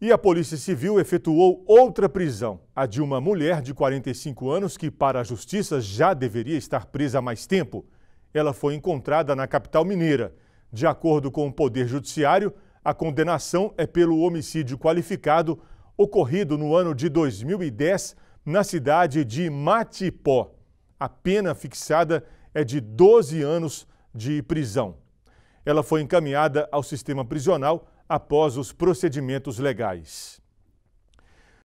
E a Polícia Civil efetuou outra prisão, a de uma mulher de 45 anos que, para a Justiça, já deveria estar presa há mais tempo. Ela foi encontrada na capital mineira. De acordo com o Poder Judiciário, a condenação é pelo homicídio qualificado ocorrido no ano de 2010 na cidade de Matipó. A pena fixada é de 12 anos de prisão. Ela foi encaminhada ao sistema prisional após os procedimentos legais.